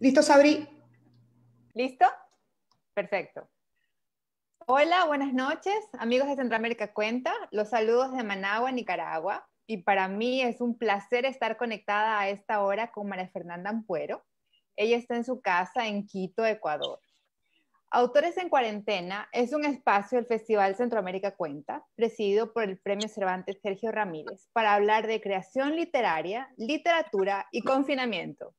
¿Listo, Sabri? ¿Listo? Perfecto. Hola, buenas noches, amigos de Centroamérica Cuenta. Los saludos de Managua, Nicaragua. Y para mí es un placer estar conectada a esta hora con María Fernanda Ampuero. Ella está en su casa en Quito, Ecuador. Autores en Cuarentena es un espacio del Festival Centroamérica Cuenta, presidido por el Premio Cervantes Sergio Ramírez, para hablar de creación literaria, literatura y confinamiento.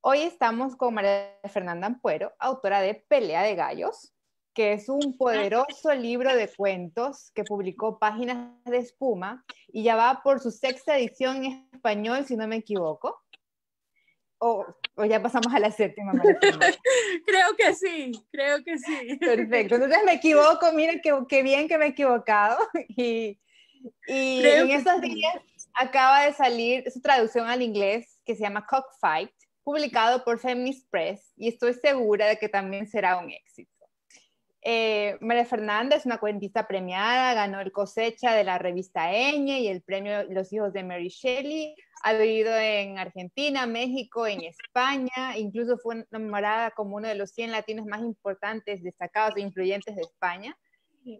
Hoy estamos con María Fernanda Ampuero, autora de Pelea de Gallos, que es un ah, poderoso libro de cuentos que publicó Páginas de Espuma y ya va por su sexta edición en español, si no me equivoco. O, ya pasamos a la séptima. creo que sí, creo que sí. Perfecto, entonces me equivoco, miren qué, bien que me he equivocado. y en estos días acaba de salir su traducción al inglés que se llama Cockfight publicado por Feminist Press y estoy segura de que también será un éxito. Eh, María es una cuentista premiada, ganó el cosecha de la revista Eñe y el premio Los Hijos de Mary Shelley. Ha vivido en Argentina, México, en España. Incluso fue nombrada como uno de los 100 latinos más importantes, destacados e influyentes de España.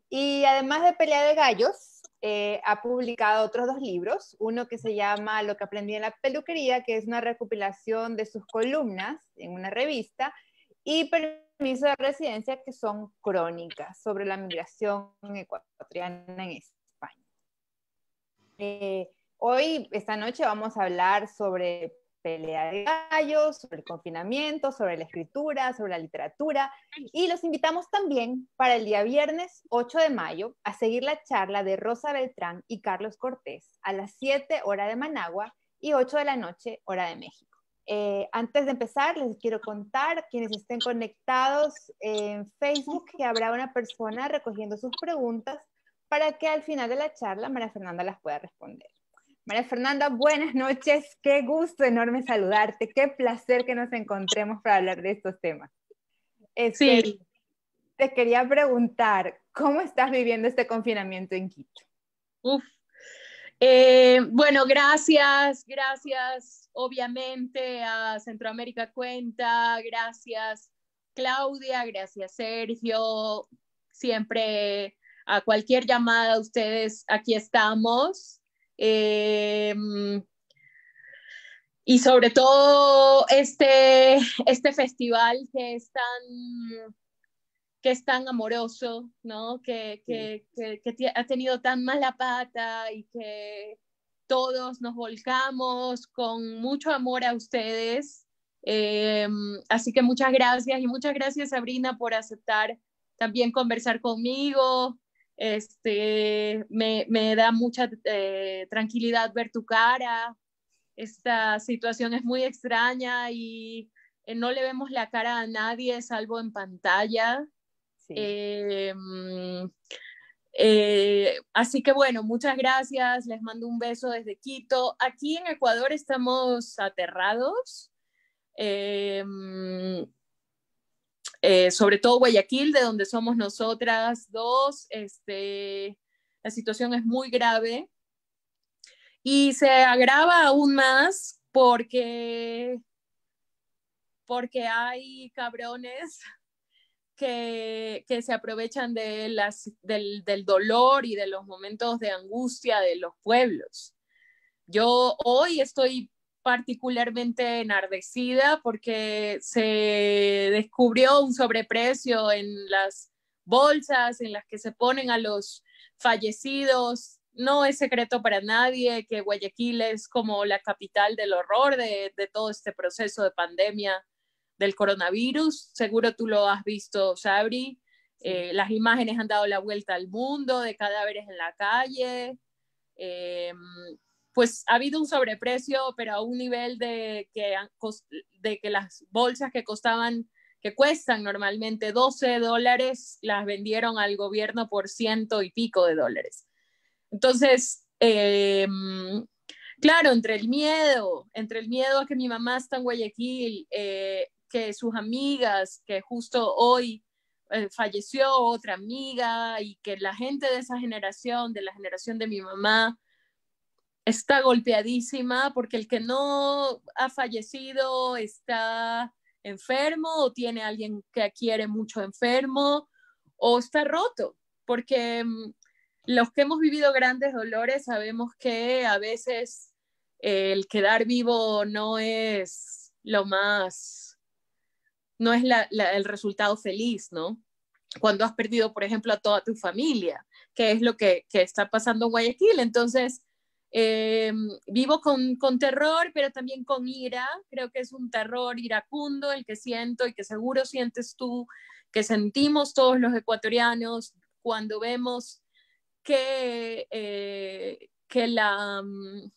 Y además de pelea de gallos, eh, ha publicado otros dos libros, uno que se llama Lo que aprendí en la peluquería, que es una recopilación de sus columnas en una revista, y Permiso de Residencia, que son crónicas sobre la migración ecuatoriana en España. Eh, hoy, esta noche, vamos a hablar sobre pelea de gallos, sobre el confinamiento, sobre la escritura, sobre la literatura. Y los invitamos también para el día viernes 8 de mayo a seguir la charla de Rosa Beltrán y Carlos Cortés a las 7 hora de Managua y 8 de la noche hora de México. Eh, antes de empezar, les quiero contar, quienes estén conectados en Facebook, que habrá una persona recogiendo sus preguntas para que al final de la charla María Fernanda las pueda responder. María Fernanda, buenas noches. Qué gusto enorme saludarte. Qué placer que nos encontremos para hablar de estos temas. Este, sí. Te quería preguntar, ¿cómo estás viviendo este confinamiento en Quito? Uf. Eh, bueno, gracias, gracias obviamente a Centroamérica Cuenta, gracias Claudia, gracias Sergio, siempre a cualquier llamada ustedes aquí estamos. Em, y sobre todo este, este festival que es tan que es tan amoroso, Que, ha tenido tan mala pata y que todos nos volcamos con mucho amor a ustedes. Em, así que muchas gracias y muchas gracias Sabrina por aceptar también conversar conmigo, este, me, da mucha eh, tranquilidad ver tu cara, esta situación es muy extraña y eh, no le vemos la cara a nadie salvo en pantalla. Eh, mm, así que bueno, muchas gracias, les mando un beso desde Quito. Aquí en Ecuador estamos aterrados. Mm, eh, sobre todo Guayaquil, de donde somos nosotras dos, este, la situación es muy grave y se agrava aún más porque, porque hay cabrones que, se aprovechan de las, del, del dolor y de los momentos de angustia de los pueblos. Yo hoy estoy particularmente enardecida porque se descubrió un sobreprecio en las bolsas en las que se ponen a los fallecidos. No es secreto para nadie que Guayaquil es como la capital del horror de, todo este proceso de pandemia del coronavirus. Seguro tú lo has visto, Sabri. Eh, las imágenes han dado la vuelta al mundo de cadáveres en la calle. Em, pues ha habido un sobreprecio, pero a un nivel de que, de que las bolsas que costaban, que cuestan normalmente 12 dólares, las vendieron al gobierno por ciento y pico de dólares. Entonces, em, claro, entre el miedo, entre el miedo a que mi mamá está en Guayaquil, eh, que sus amigas, que justo hoy eh, falleció otra amiga y que la gente de esa generación, de la generación de mi mamá, está golpeadísima porque el que no ha fallecido está enfermo o tiene a alguien que quiere mucho enfermo o está roto, porque mm, los que hemos vivido grandes dolores sabemos que a veces el quedar vivo no es lo más, no es el resultado feliz, ¿no? Cuando has perdido, por ejemplo, a toda tu familia, que es lo que, que está pasando en Guayaquil. Entonces, eh, vivo con, terror, pero también con ira. Creo que es un terror iracundo el que siento y que seguro sientes tú, que sentimos todos los ecuatorianos cuando vemos que, eh, que, la, mm,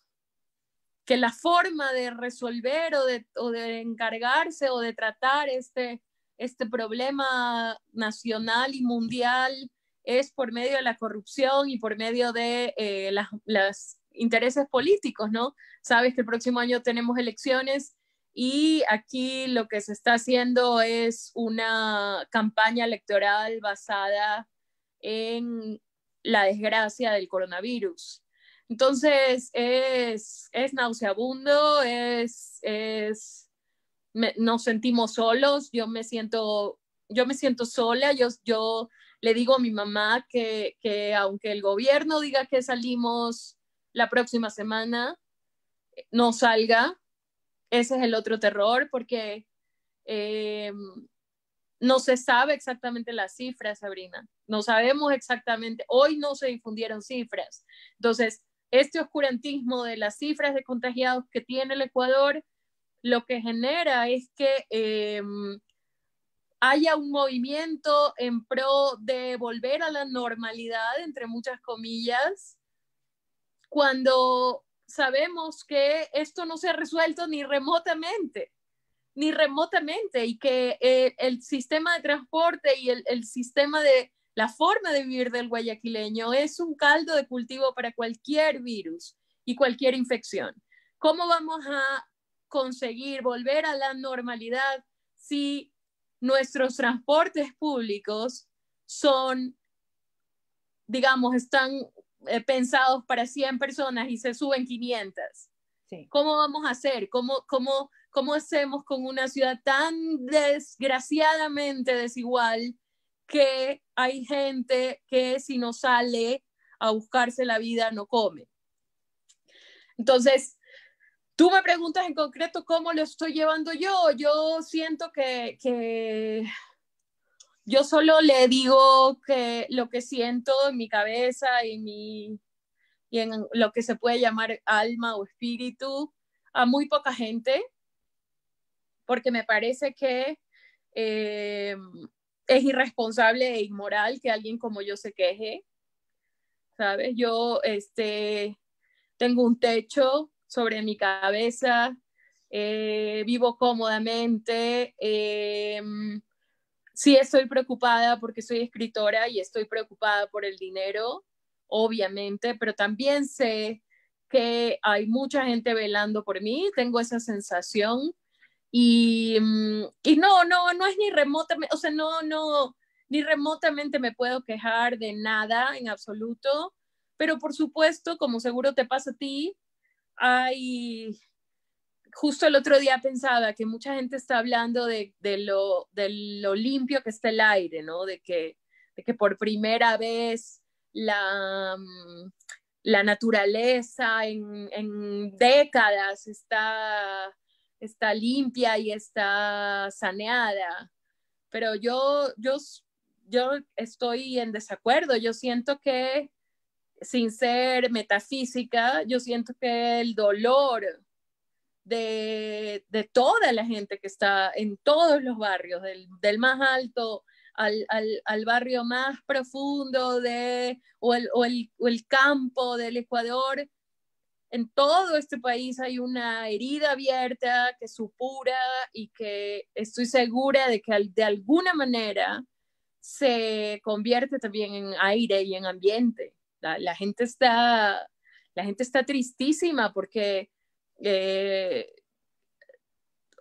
que la forma de resolver o de, de encargarse o de tratar este, este problema nacional y mundial es por medio de la corrupción y por medio de eh, las intereses políticos, ¿no? Sabes que el próximo año tenemos elecciones y aquí lo que se está haciendo es una campaña electoral basada en la desgracia del coronavirus. Entonces es, es nauseabundo, es, es nos sentimos solos, yo me siento, yo me siento sola, yo, yo le digo a mi mamá que, que aunque el gobierno diga que salimos la próxima semana eh, no salga. Ese es el otro terror porque eh, no se sabe exactamente las cifras, Sabrina. No sabemos exactamente. Hoy no se difundieron cifras. Entonces, este oscurantismo de las cifras de contagiados que tiene el Ecuador, lo que genera es que em, haya un movimiento en pro de volver a la normalidad, entre muchas comillas, cuando sabemos que esto no se ha resuelto ni remotamente, ni remotamente, y que eh, el sistema de transporte y el sistema de la forma de vivir del guayaquileño es un caldo de cultivo para cualquier virus y cualquier infección. ¿Cómo vamos a conseguir volver a la normalidad si nuestros transportes públicos son, digamos, están eh, pensados para 100 personas y se suben 500. ¿Cómo vamos a hacer? ¿Cómo, cómo, ¿Cómo hacemos con una ciudad tan desgraciadamente desigual que hay gente que si no sale a buscarse la vida no come? Entonces, Tú me preguntas en concreto cómo lo estoy llevando yo. Yo siento que, que yo solo le digo que lo que siento en mi cabeza y, en lo que se puede llamar alma o espíritu a muy poca gente, porque me parece que eh, es irresponsable e inmoral que alguien como yo se queje. ¿Sabes? Yo este, tengo un techo sobre mi cabeza, eh, vivo cómodamente, eh, sí estoy preocupada porque soy escritora y estoy preocupada por el dinero, obviamente, pero también sé que hay mucha gente velando por mí, tengo esa sensación y, mm, no, no, no es ni remotamente, o sea, no, no, ni remotamente me puedo quejar de nada en absoluto, pero por supuesto, como seguro te pasa a ti, hay justo el otro día pensaba que mucha gente está hablando de, de, lo, limpio que está el aire, ¿no? De que, que por primera vez la, mm, la naturaleza en, décadas está, está limpia y está saneada. Pero yo, yo, yo estoy en desacuerdo. Yo siento que, sin ser metafísica, yo siento que el dolor de, toda la gente que está en todos los barrios, del, más alto al, barrio más profundo de, o, el, campo del Ecuador. En todo este país hay una herida abierta que supura y que estoy segura de que de alguna manera se convierte también en aire y en ambiente. la gente, está, la gente está tristísima porque eh,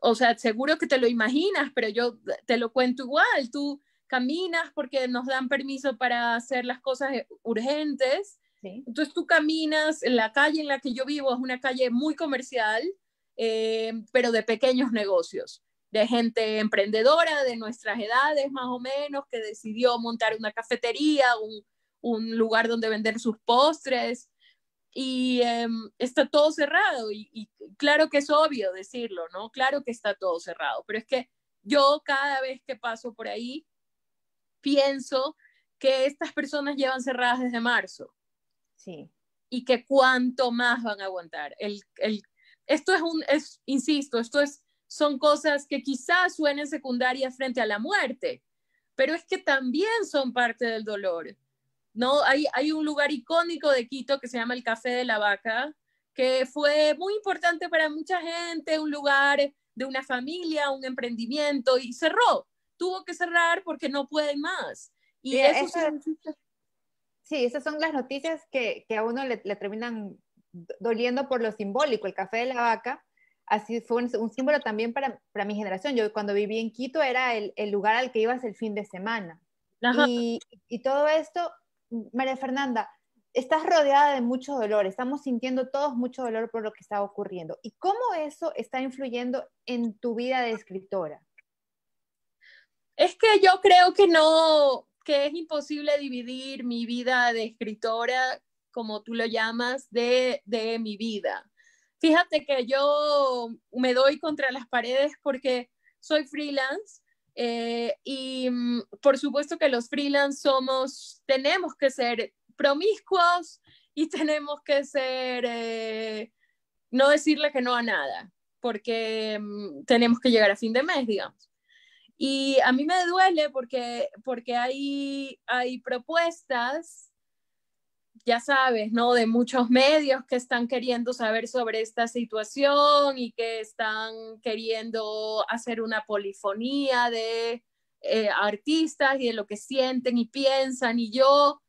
o sea, seguro que te lo imaginas, pero yo te lo cuento igual. Tú caminas porque nos dan permiso para hacer las cosas eh, urgentes. Entonces tú caminas, en la calle en la que yo vivo es una calle muy comercial, eh, pero de pequeños negocios, de gente emprendedora de nuestras edades más o menos, que decidió montar una cafetería, un lugar donde vender sus postres y em, está todo cerrado. Y, claro que es obvio decirlo, ¿no? Claro que está todo cerrado, pero es que yo cada vez que paso por ahí pienso que estas personas llevan cerradas desde marzo. Sí. Y que cuánto más van a aguantar. esto es un, insisto, esto es, son cosas que quizás suenen secundarias frente a la muerte, pero es que también son parte del dolor ¿no? Hay, un lugar icónico de Quito que se llama el Café de la Vaca, que fue muy importante para mucha gente, un lugar de una familia, un emprendimiento, y cerró. Tuvo que cerrar porque no pueden más. Y sí, sí, esas son las noticias que, a uno le, terminan doliendo por lo simbólico. El café de la vaca, así fue un, símbolo también para, mi generación. Yo cuando viví en Quito era el, lugar al que ibas el fin de semana. Y, y, todo esto María Fernanda, estás rodeada de mucho dolor, estamos sintiendo todos mucho dolor por lo que está ocurriendo. ¿Y cómo eso está influyendo en tu vida de escritora? Es que yo creo que no, que es imposible dividir mi vida de escritora, como tú lo llamas, de, mi vida. Fíjate que yo me doy contra las paredes porque soy freelance eh, y mm, por supuesto que los freelance somos, tenemos que ser promiscuos y tenemos que ser, eh, no decirle que no a nada, porque mm, tenemos que llegar a fin de mes, digamos. Y a mí me duele porque, porque hay, hay propuestas ya sabes, ¿no? De muchos medios que están queriendo saber sobre esta situación y que están queriendo hacer una polifonía de eh, artistas y de lo que sienten y piensan y yo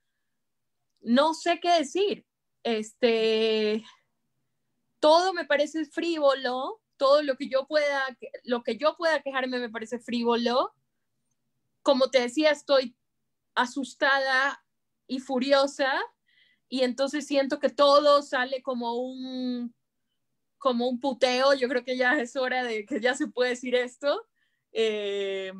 no sé qué decir. Este, todo me parece frívolo, todo lo que yo pueda, lo que yo pueda quejarme me parece frívolo. Como te decía, estoy asustada y furiosa y entonces siento que todo sale como un como un puteo, yo creo que ya es hora de que ya se puede decir esto, eh,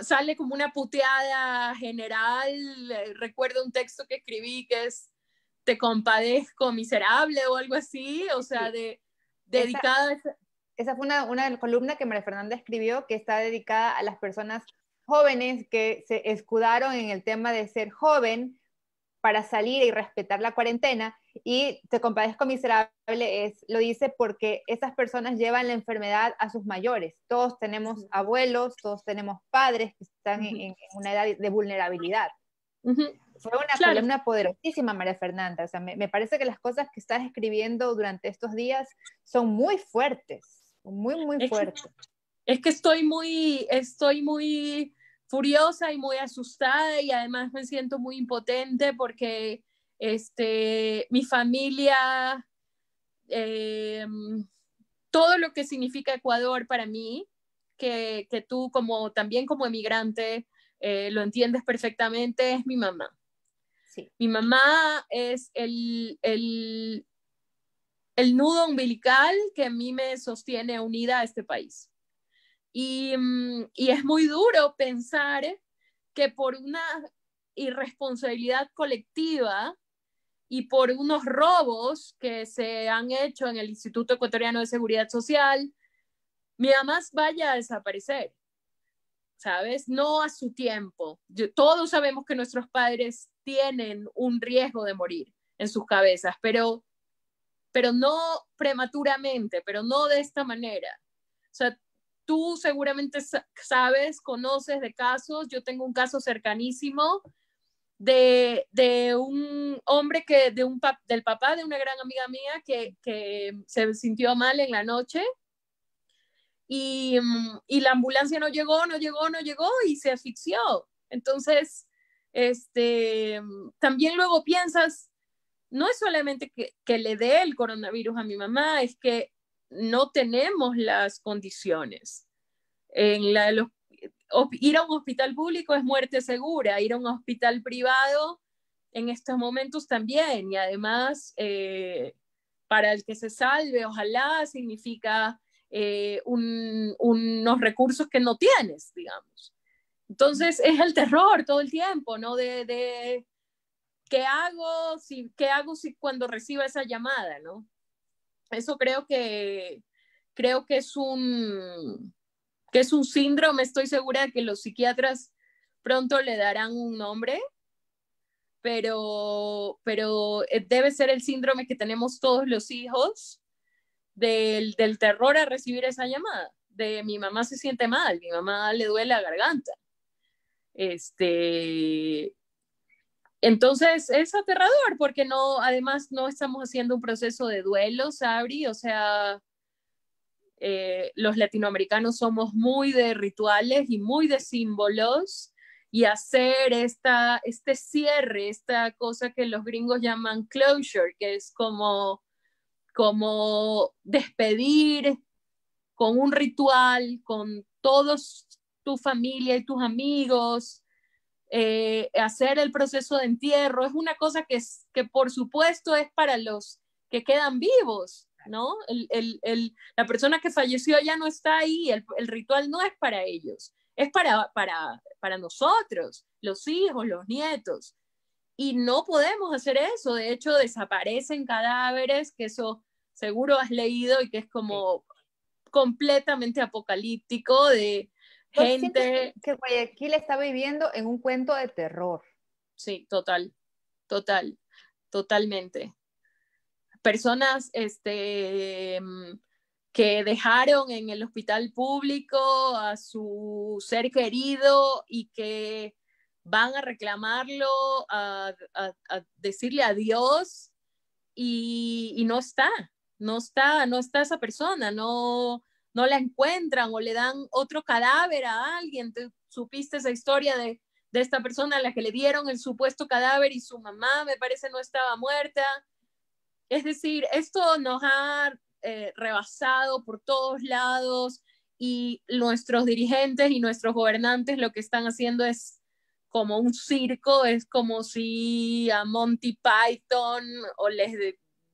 sale como una puteada general, eh, recuerdo un texto que escribí que es te compadezco miserable o algo así, o sea, de, dedicada... Esa, fue una, una columna que María Fernanda escribió que está dedicada a las personas jóvenes que se escudaron en el tema de ser joven para salir y respetar la cuarentena. Y Te compadezco miserable es, lo dice porque esas personas llevan la enfermedad a sus mayores. Todos tenemos abuelos, todos tenemos padres que están en, una edad de vulnerabilidad. Fue una columna poderosísima, María Fernanda. O sea, me, parece que las cosas que estás escribiendo durante estos días son muy fuertes, muy, muy fuertes. Es que, es que estoy muy, estoy muy furiosa y muy asustada y además me siento muy impotente porque este, mi familia, eh, todo lo que significa Ecuador para mí, que, tú como también como emigrante eh, lo entiendes perfectamente, es mi mamá. Mi mamá es el, el nudo umbilical que a mí me sostiene unida a este país. Y, mm, y es muy duro pensar que por una irresponsabilidad colectiva y por unos robos que se han hecho en el Instituto Ecuatoriano de Seguridad Social, mi mamá vaya a desaparecer, ¿sabes? No a su tiempo. Yo, todos sabemos que nuestros padres tienen un riesgo de morir en sus cabezas, pero, pero no prematuramente, pero no de esta manera. O sea, Tú seguramente sabes, conoces de casos, yo tengo un caso cercanísimo de, un hombre que, de un del papá de una gran amiga mía que, se sintió mal en la noche mm, y, la ambulancia no llegó, no llegó, no llegó y se asfixió. Entonces, este, también luego piensas, no es solamente que le dé el coronavirus a mi mamá, es que no tenemos las condiciones. En ir a un hospital público es muerte segura, ir a un hospital privado en estos momentos también. Y además, eh, para el que se salve, ojalá significa eh, unos recursos que no tienes, digamos. Entonces es el terror todo el tiempo, ¿no? De, de qué hago si qué hago si cuando reciba esa llamada, ¿no? Eso creo que, creo que es un, que es un síndrome, estoy segura de que los psiquiatras pronto le darán un nombre, pero, pero eh, debe ser el síndrome que tenemos todos los hijos del, del terror a recibir esa llamada, de mi mamá se siente mal, mi mamá le duele la garganta. Este, entonces es aterrador porque no, además no estamos haciendo un proceso de duelo, Sabri, o sea, eh, los latinoamericanos somos muy de rituales y muy de símbolos y hacer este cierre, esta cosa que los gringos llaman closure, que es como, como despedir con un ritual, con todos tu familia y tus amigos, eh, hacer el proceso de entierro, es una cosa que, que por supuesto es para los que quedan vivos, ¿no? la persona que falleció ya no está ahí, el, ritual no es para ellos, es para, para, para nosotros, los hijos, los nietos. Y no podemos hacer eso, de hecho desaparecen cadáveres, que eso seguro has leído y que es como completamente apocalíptico de gente... Que Guayaquil está viviendo en un cuento de terror. Sí, total, total, totalmente. Personas este, mm, que dejaron en el hospital público a su ser querido y que van a reclamarlo, a, decirle adiós y, y no está, no está, no está esa persona, no, no la encuentran o le dan otro cadáver a alguien. ¿Tú supiste esa historia de, esta persona a la que le dieron el supuesto cadáver y su mamá, me parece, no estaba muerta? Es decir, esto nos ha eh, rebasado por todos lados y nuestros dirigentes y nuestros gobernantes lo que están haciendo es como un circo, es como si a Monty Python o les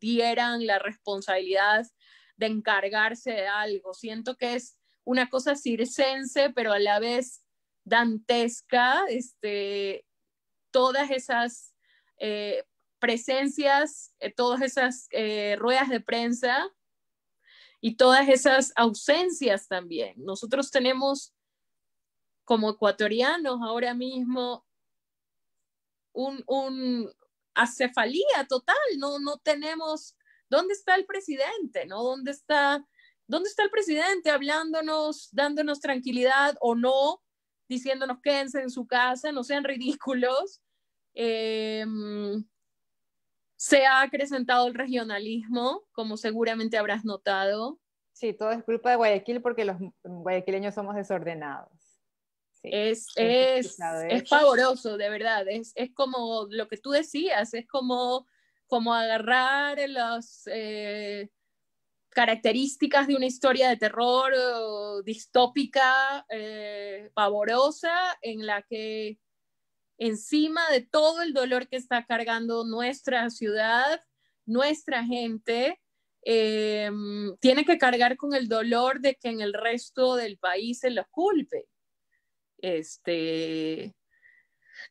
dieran la responsabilidad de encargarse de algo. Siento que es una cosa circense, pero a la vez dantesca, este, todas esas eh, presencias, eh, todas esas eh, ruedas de prensa y todas esas ausencias también. Nosotros tenemos como ecuatorianos ahora mismo un, acefalía total, no, no tenemos ¿Dónde está el presidente? ¿No? ¿Dónde está, dónde está el presidente hablándonos, dándonos tranquilidad o no, diciéndonos quédense en su casa, no sean ridículos? Eh, se ha acrecentado el regionalismo, como seguramente habrás notado. Sí, todo es culpa de Guayaquil porque los guayaquileños somos desordenados. es, es, es, pavoroso, de verdad. es como lo que tú decías, es como como agarrar eh, las eh, características de una historia de terror distópica, eh, pavorosa, en la que encima de todo el dolor que está cargando nuestra ciudad, nuestra gente, tiene que cargar con el dolor de que en el resto del país se lo culpe. Este,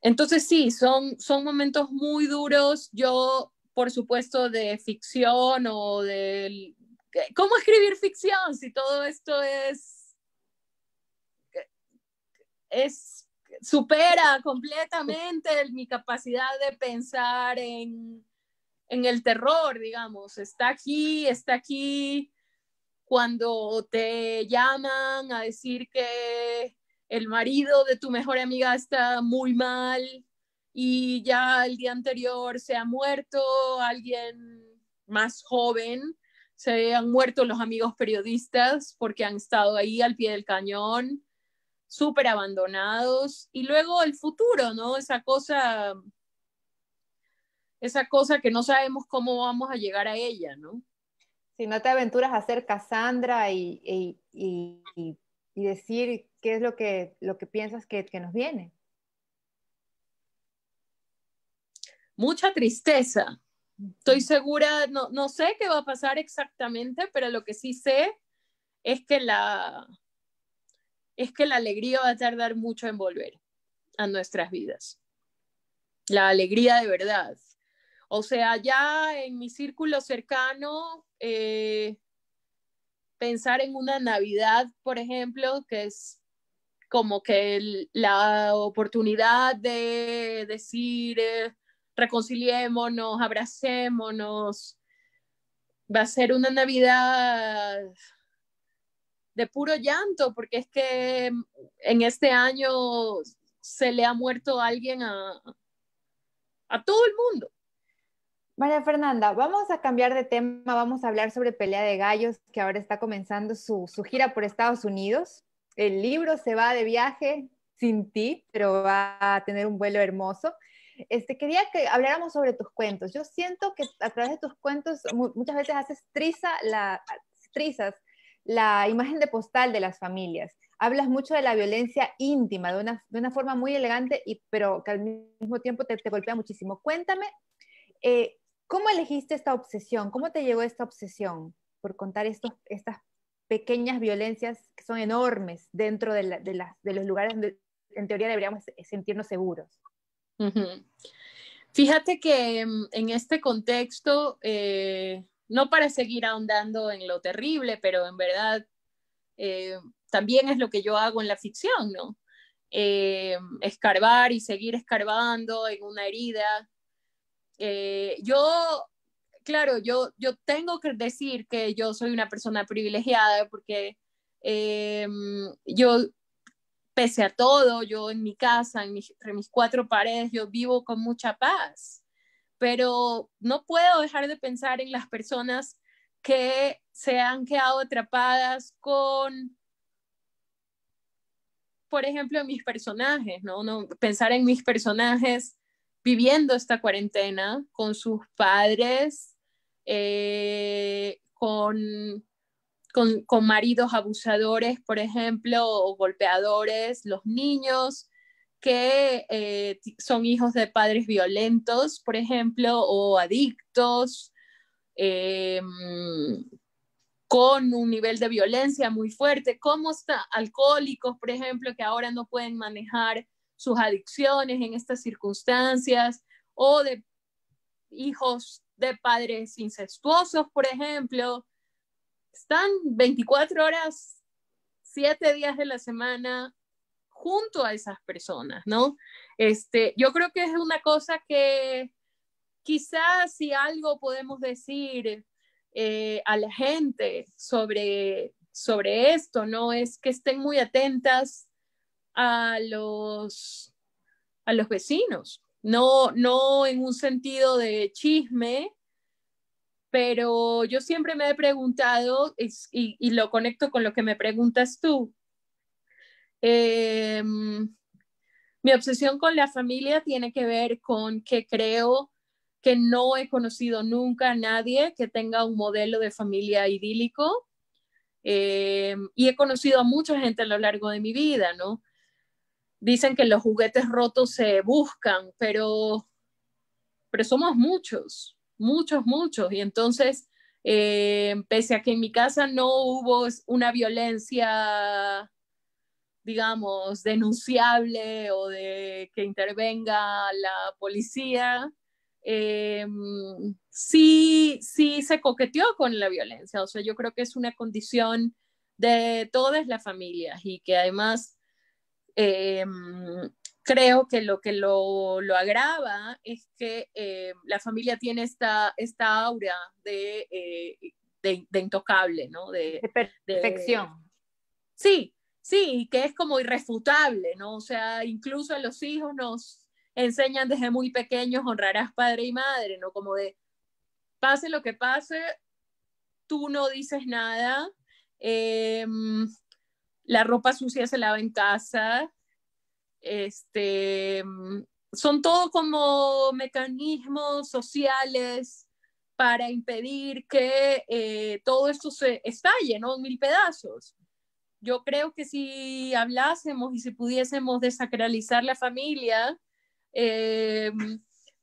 entonces sí, son, son momentos muy duros. Yo por supuesto, de ficción o de... ¿Cómo escribir ficción si todo esto es... es supera completamente mi capacidad de pensar en, en el terror, digamos. Está aquí, está aquí cuando te llaman a decir que el marido de tu mejor amiga está muy mal y ya el día anterior se ha muerto alguien más joven, se han muerto los amigos periodistas porque han estado ahí al pie del cañón, súper abandonados. Y luego el futuro, ¿no? Esa cosa, esa cosa que no sabemos cómo vamos a llegar a ella, ¿no? Si no te aventuras a ser Cassandra y, decir qué es lo que, lo que piensas que nos viene. mucha tristeza. Estoy segura, no, sé qué va a pasar exactamente, pero lo que sí sé es que la, es que la alegría va a tardar mucho en volver a nuestras vidas. La alegría de verdad. O sea, ya en mi círculo cercano, eh, pensar en una Navidad, por ejemplo, que es como que la oportunidad de decir, eh, reconciliémonos, abracémonos. Va a ser una Navidad de puro llanto, porque es que en este año se le ha muerto alguien a, todo el mundo. María Fernanda, vamos a cambiar de tema, vamos a hablar sobre Pelea de Gallos, que ahora está comenzando su, su gira por Estados Unidos. El libro se va de viaje sin ti, pero va a tener un vuelo hermoso. Este, quería que habláramos sobre tus cuentos. Yo siento que a través de tus cuentos muchas veces haces triza la, trizas la imagen de postal de las familias. Hablas mucho de la violencia íntima, de una, forma muy elegante, pero que al mismo tiempo te, golpea muchísimo. Cuéntame, eh, ¿cómo elegiste esta obsesión? ¿Cómo te llegó esta obsesión por contar estas pequeñas violencias que son enormes dentro de, de los lugares donde en teoría deberíamos sentirnos seguros? Fíjate que mm, en este contexto, eh, no para seguir ahondando en lo terrible, pero en verdad eh, también es lo que yo hago en la ficción, ¿no? Eh, escarbar y seguir escarbando en una herida. yo, claro, yo, yo tengo que decir que yo soy una persona privilegiada porque yo pese a todo, yo en mi casa, entre mis cuatro paredes, yo vivo con mucha paz, pero no puedo dejar de pensar en las personas que se han quedado atrapadas con, por ejemplo, mis personajes, ¿no? no pensar en mis personajes viviendo esta cuarentena con sus padres, eh, con con, maridos abusadores, por ejemplo, o golpeadores, los niños que eh, son hijos de padres violentos, por ejemplo, o adictos, em, con un nivel de violencia muy fuerte, como alcohólicos, por ejemplo, que ahora no pueden manejar sus adicciones en estas circunstancias, o de hijos de padres incestuosos, por ejemplo, están 24 horas, 7 días de la semana junto a esas personas, ¿no? Este, yo creo que es una cosa que quizás si algo podemos decir eh, a la gente sobre, esto, ¿no? Es que estén muy atentas a los, a los vecinos, no, no en un sentido de chisme, pero yo siempre me he preguntado, y, lo conecto con lo que me preguntas tú, em, mi obsesión con la familia tiene que ver con que creo que no he conocido nunca a nadie que tenga un modelo de familia idílico. Em, y he conocido a mucha gente a lo largo de mi vida, ¿no? Dicen que los juguetes rotos se buscan, pero, pero somos muchos muchos, muchos. Y entonces, eh, pese a que en mi casa no hubo una violencia, digamos, denunciable o de que intervenga la policía, eh, sí, sí se coqueteó con la violencia. O sea, yo creo que es una condición de todas las familias y que además eh, creo que lo que lo, agrava es que eh, la familia tiene esta, esta aura de, eh, intocable, ¿no? De, perfección. sí, sí, que es como irrefutable, ¿no? O sea, incluso a los hijos nos enseñan desde muy pequeños honrarás padre y madre, ¿no? Como de, pase lo que pase, tú no dices nada, em, la ropa sucia se lava en casa, este, mm, son todo como mecanismos sociales para impedir que eh, todo esto se estalle, En mil pedazos. Yo creo que si hablásemos y si pudiésemos desacralizar la familia, eh,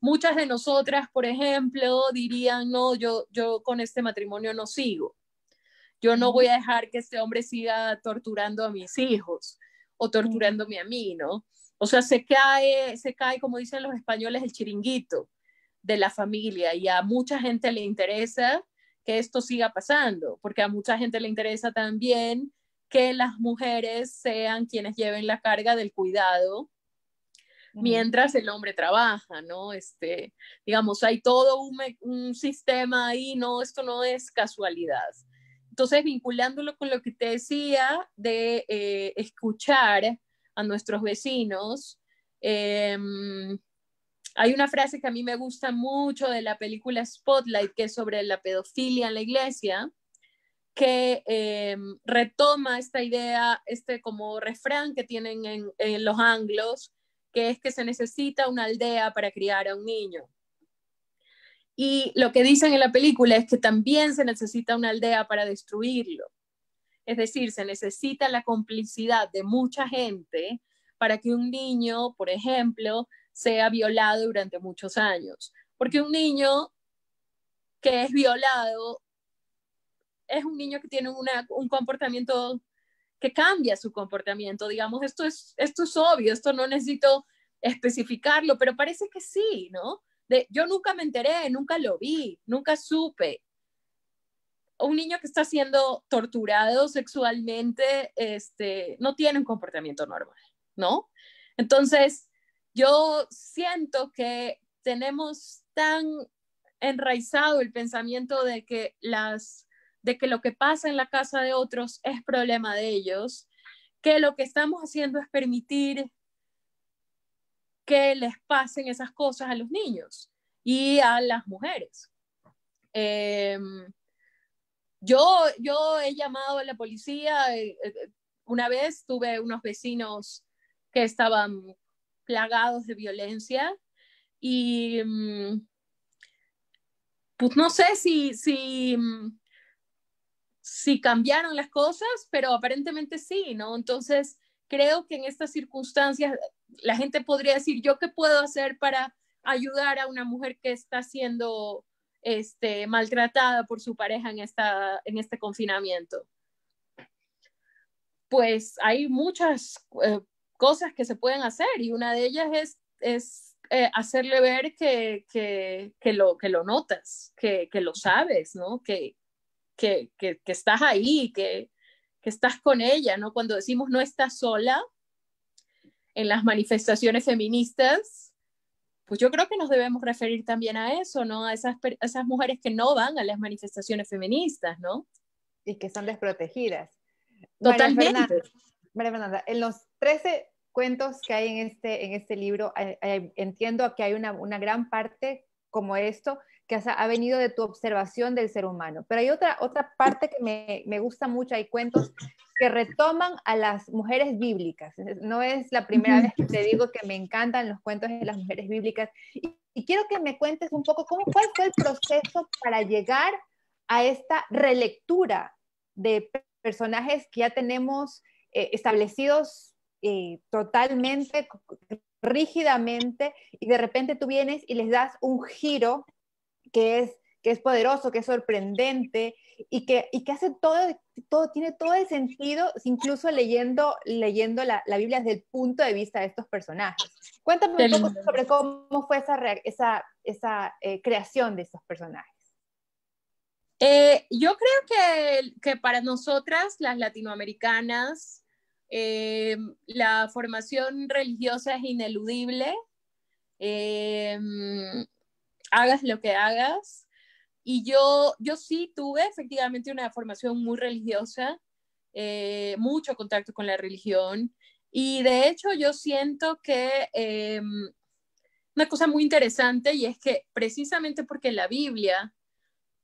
muchas de nosotras, por ejemplo, dirían, no, yo, yo con este matrimonio no sigo. Yo no voy a dejar que este hombre siga torturando a mis hijos o torturándome a mí, ¿no? O sea, se cae, se cae, como dicen los españoles, el chiringuito de la familia y a mucha gente le interesa que esto siga pasando, porque a mucha gente le interesa también que las mujeres sean quienes lleven la carga del cuidado mientras el hombre trabaja, ¿no? Este, digamos, hay todo un, sistema ahí, no, esto no es casualidad. Entonces, vinculándolo con lo que te decía de eh, escuchar a nuestros vecinos, em, hay una frase que a mí me gusta mucho de la película Spotlight, que es sobre la pedofilia en la iglesia, que em, retoma esta idea, este como refrán que tienen en, los anglos, que es que se necesita una aldea para criar a un niño. Y lo que dicen en la película es que también se necesita una aldea para destruirlo. Es decir, se necesita la complicidad de mucha gente para que un niño, por ejemplo, sea violado durante muchos años. Porque un niño que es violado es un niño que tiene un comportamiento que cambia su comportamiento. Digamos, esto es, esto es obvio, esto no necesito especificarlo, pero parece que sí, ¿no? yo nunca me enteré, nunca lo vi, nunca supe. Un niño que está siendo torturado sexualmente este, no tiene un comportamiento normal, ¿no? Entonces, yo siento que tenemos tan enraizado el pensamiento de que las de que lo que pasa en la casa de otros es problema de ellos, que lo que estamos haciendo es permitir que les pasen esas cosas a los niños y a las mujeres. Eh, yo, yo he llamado a la policía. Eh, eh, una vez tuve unos vecinos que estaban plagados de violencia y mm, pues no sé si, si, mm, si cambiaron las cosas, pero aparentemente sí, ¿no? Entonces, creo que en estas circunstancias la gente podría decir, ¿yo qué puedo hacer para ayudar a una mujer que está siendo este, maltratada por su pareja en, esta, en este confinamiento? Pues hay muchas eh, cosas que se pueden hacer y una de ellas es, es eh, hacerle ver que, que, que, lo, que lo notas, que, que lo sabes, ¿no? Que, que, que, que estás ahí, que, que estás con ella, ¿no? Cuando decimos no estás sola en las manifestaciones feministas, pues yo creo que nos debemos referir también a eso, ¿no? A esas, esas mujeres que no van a las manifestaciones feministas, ¿no? Y que son desprotegidas. Totalmente. María Fernanda, en los 13 cuentos que hay en este, en este libro, entiendo que hay una, una gran parte como esto, que ha venido de tu observación del ser humano. Pero hay otra, otra parte que me, me, gusta mucho, hay cuentos que retoman a las mujeres bíblicas. No es la primera vez que te digo que me encantan los cuentos de las mujeres bíblicas. Y, quiero que me cuentes un poco cómo cuál fue el proceso para llegar a esta relectura de personajes que ya tenemos eh, establecidos eh, totalmente, rígidamente, y de repente tú vienes y les das un giro que es, que es poderoso, que es sorprendente y que, que hace todo, todo, tiene todo el sentido, incluso leyendo, leyendo la, Biblia desde el punto de vista de estos personajes. Cuéntame un poco sobre cómo fue esa, esa, esa eh, creación de estos personajes. Eh, yo creo que, para nosotras, las latinoamericanas, eh, la formación religiosa es ineludible hagas lo que hagas. Y yo, yo sí tuve efectivamente una formación muy religiosa, eh, mucho contacto con la religión. Y de hecho yo siento que eh, una cosa muy interesante y es que precisamente porque la Biblia,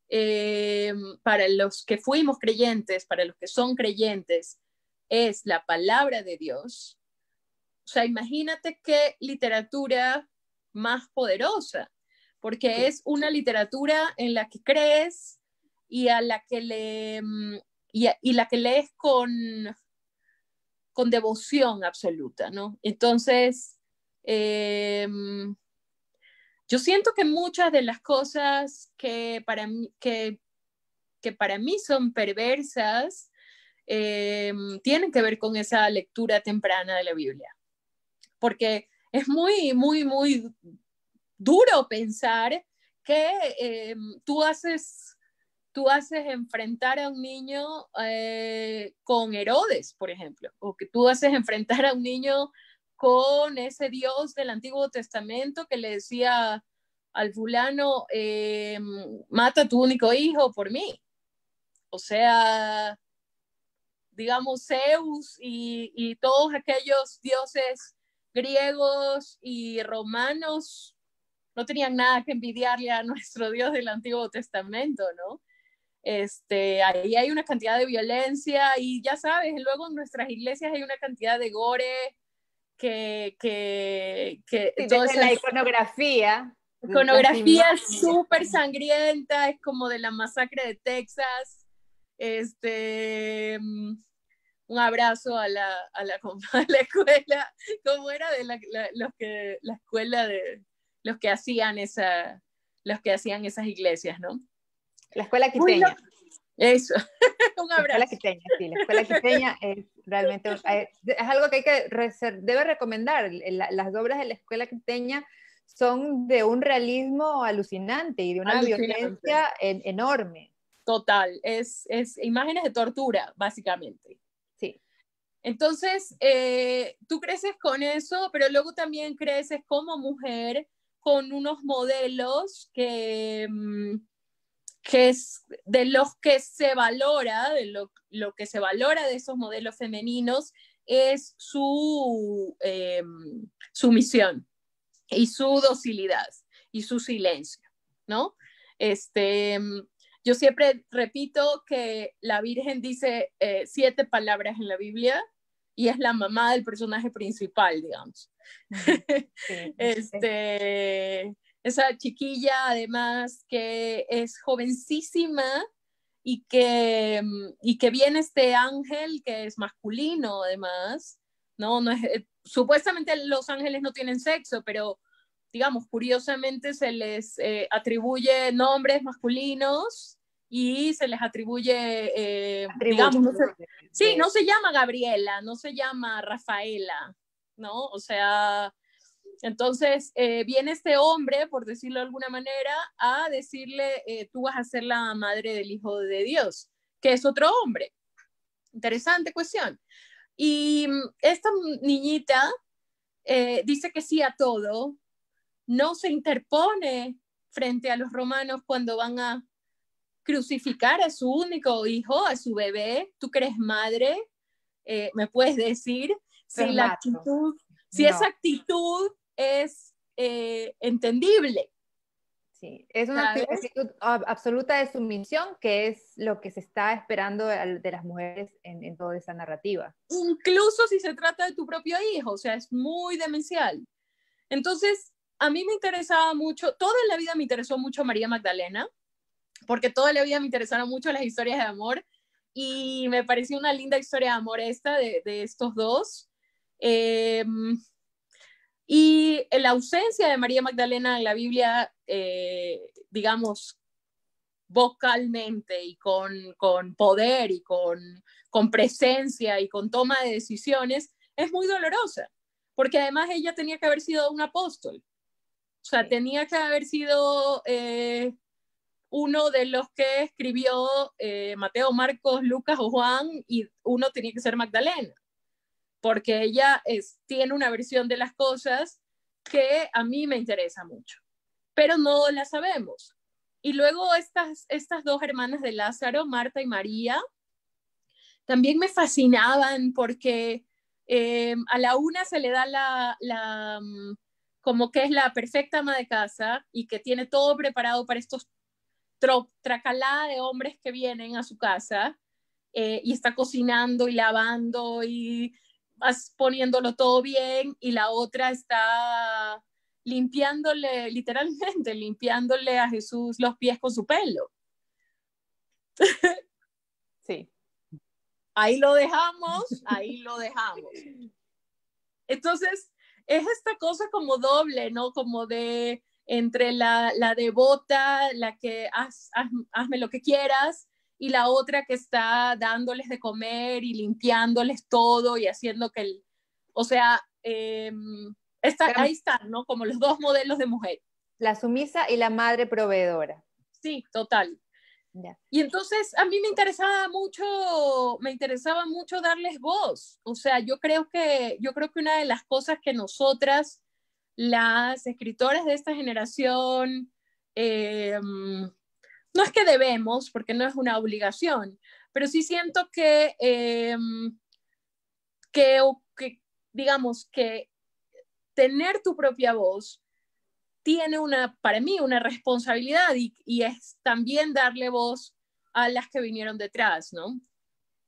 eh, para los que fuimos creyentes, para los que son creyentes, es la palabra de Dios. O sea, imagínate qué literatura más poderosa porque es una literatura en la que crees y a la que le mm, y, la que lees con con devoción absoluta, ¿no? Entonces, eh, mm, yo siento que muchas de las cosas que para mí, que, que para mí son perversas eh, mm, tienen que ver con esa lectura temprana de la Biblia, porque es muy, muy, muy duro pensar que em, tú haces tú haces enfrentar a un niño eh, con Herodes, por ejemplo, o que tú haces enfrentar a un niño con ese Dios del Antiguo Testamento que le decía al fulano, em, mata a tu único hijo por mí. O sea, digamos, Zeus y todos aquellos dioses griegos y romanos no tenían nada que envidiarle a nuestro Dios del Antiguo Testamento, ¿no? Este, ahí hay una cantidad de violencia y ya sabes, luego en nuestras iglesias hay una cantidad de gore que... que, que la iconografía. Iconografía súper sangrienta, es como de la masacre de Texas. Este, mm, un abrazo a la, a la, la escuela, como era de la, los que, la escuela de, los que hacían, esa, los que hacían esas iglesias, ¿no? La escuela quiteña. Eso, La escuela quiteña, sí, la escuela quiteña es realmente es algo que hay que debe recomendar. Las obras de la escuela quiteña son de un realismo alucinante y de una violencia enorme. Total, es, imágenes de tortura, básicamente. Sí. Entonces, eh, tú creces con eso, pero luego también creces como mujer con unos modelos que, mm, que es de los que se valora, de lo, que se valora de esos modelos femeninos es su eh, sumisión y su docilidad y su silencio, ¿no? Este, mm, yo siempre repito que la Virgen dice eh, siete palabras en la Biblia y es la mamá del personaje principal, digamos. Mm, este, esa chiquilla, además, que es jovencísima y que, mm, y que viene este ángel que es masculino, además. No, no eh, supuestamente los ángeles no tienen sexo, pero digamos, curiosamente se les eh, atribuye nombres masculinos y se les atribuye, eh, digamos, no se, sí, no se llama Gabriela, no se llama Rafaela, ¿no? O sea, entonces eh, viene este hombre, por decirlo de alguna manera, a decirle, eh, tú vas a ser la madre del Hijo de Dios, que es otro hombre. Interesante cuestión. Y mm, esta niñita dice que sí a todo, no se interpone frente a los romanos cuando van a crucificar a su único hijo, a su bebé, tú crees madre, eh, me puedes decir si la actitud, si esa actitud es eh, entendible. Sí, es una actitud absoluta de sumisión, que es lo que se está esperando de las mujeres en, toda esa narrativa. Incluso si se trata de tu propio hijo, o sea, es muy demencial. Entonces, a mí me interesaba mucho, toda la vida me interesó mucho María Magdalena, porque toda la vida me interesaron mucho las historias de amor y me pareció una linda historia de amor esta de, de estos dos. Em, y la ausencia de María Magdalena en la Biblia, eh, digamos, vocalmente y con, con poder y con, con presencia y con toma de decisiones, es muy dolorosa, porque además ella tenía que haber sido un apóstol. O sea, tenía que haber sido eh, uno de los que escribió eh, Mateo, Marcos, Lucas o Juan, y uno tenía que ser Magdalena, porque ella tiene una versión de las cosas que a mí me interesa mucho, pero no la sabemos. Y luego estas, estas dos hermanas de Lázaro, Marta y María, también me fascinaban porque eh, a la una se le da la, la mm, como que es la perfecta ama de casa y que tiene todo preparado para estos tracalada de hombres que vienen a su casa eh, y está cocinando y lavando y poniéndolo todo bien y la otra está limpiándole, literalmente limpiándole a Jesús los pies con su pelo. Sí. Ahí lo dejamos, ahí lo dejamos. Entonces, es esta cosa como doble, ¿no? Como de entre la, devota, la que haz, hazme lo que quieras, y la otra que está dándoles de comer y limpiándoles todo y haciendo que el, o sea, em, está, ahí están, ¿no? Como los dos modelos de mujer. La sumisa y la madre proveedora. Sí, total. Y entonces a mí me interesaba mucho, me interesaba mucho darles voz. O sea, yo creo que, yo creo que una de las cosas que nosotras las escritoras de esta generación, eh, no es que debemos, porque no es una obligación, pero sí siento eh, que, digamos, que tener tu propia voz tiene una, para mí, una responsabilidad y, es también darle voz a las que vinieron detrás, ¿no?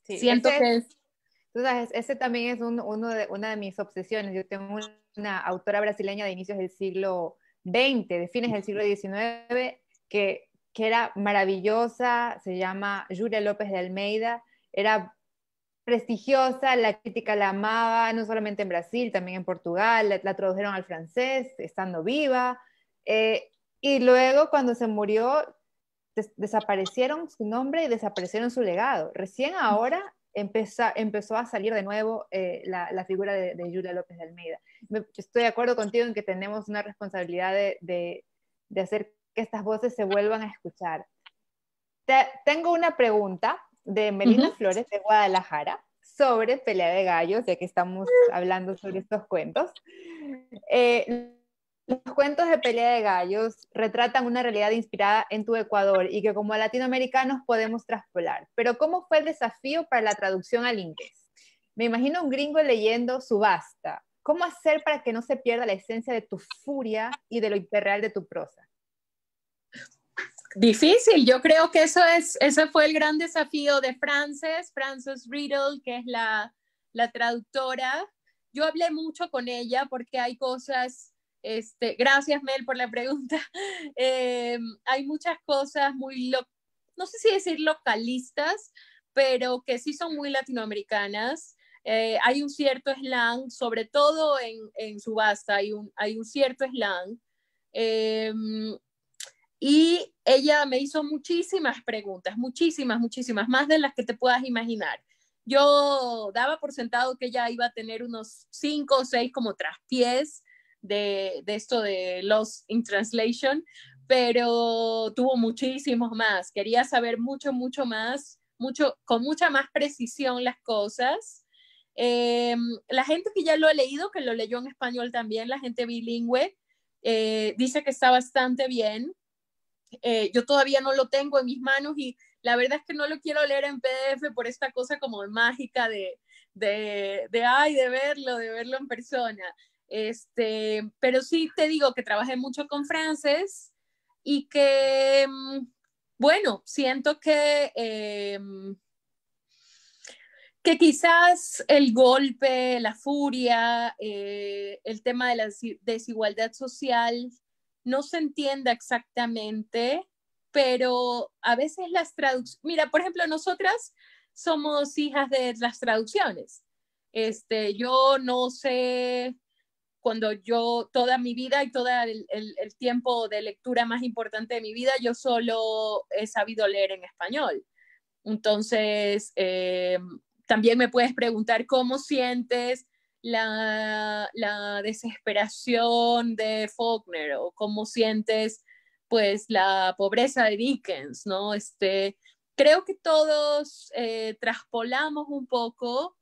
Sí, siento que ese también es uno de, una de mis obsesiones. Yo tengo una autora brasileña de inicios del siglo XX, de fines del siglo XIX, que, que era maravillosa, se llama Julia López de Almeida, era prestigiosa, la crítica la amaba, no solamente en Brasil, también en Portugal, la, tradujeron al francés, estando viva. Eh, y luego cuando se murió, desaparecieron su nombre y desaparecieron su legado. Recién ahora empezó a salir de nuevo eh, la, figura de, Julia López de Almeida. estoy de acuerdo contigo en que tenemos una responsabilidad de, hacer que estas voces se vuelvan a escuchar. tengo una pregunta de Melina Flores de Guadalajara sobre Pelea de Gallos, ya que estamos hablando sobre estos cuentos. Eh, los cuentos de pelea de gallos retratan una realidad inspirada en tu Ecuador y que como latinoamericanos podemos traspolar. Pero ¿cómo fue el desafío para la traducción al inglés? Me imagino un gringo leyendo Subasta. ¿Cómo hacer para que no se pierda la esencia de tu furia y de lo hiperreal de tu prosa? Difícil, yo creo que eso es, ese fue el gran desafío de Frances, Frances Riddle, que es la, la traductora. Yo hablé mucho con ella porque hay cosas este, gracias, Mel, por la pregunta. Eh, hay muchas cosas muy, no sé si decir localistas, pero que sí son muy latinoamericanas. Eh, hay un cierto slang, sobre todo en, subasta, hay un, cierto slang. Eh, y ella me hizo muchísimas preguntas, muchísimas, muchísimas, más de las que te puedas imaginar. Yo daba por sentado que ella iba a tener unos cinco o seis como traspiés, de, esto de los in Translation, pero tuvo muchísimos más. Quería saber mucho, mucho más, mucho, con mucha más precisión las cosas. Eh, la gente que ya lo ha leído, que lo leyó en español también, la gente bilingüe, eh, dice que está bastante bien. Eh, yo todavía no lo tengo en mis manos y la verdad es que no lo quiero leer en PDF por esta cosa como mágica de, de, de, ay, de verlo, de verlo en persona. Este, pero sí te digo que trabajé mucho con Frances y que, mm, bueno, siento que, em, que quizás el golpe, la furia, eh, el tema de la desigualdad social no se entienda exactamente, pero a veces las traducciones, mira, por ejemplo, nosotras somos hijas de las traducciones. Este, yo no sé cuando yo toda mi vida y todo el, tiempo de lectura más importante de mi vida, yo solo he sabido leer en español. Entonces, eh, también me puedes preguntar cómo sientes la, desesperación de Faulkner o cómo sientes pues la pobreza de Dickens, ¿no? Este, creo que todos eh, traspolamos un poco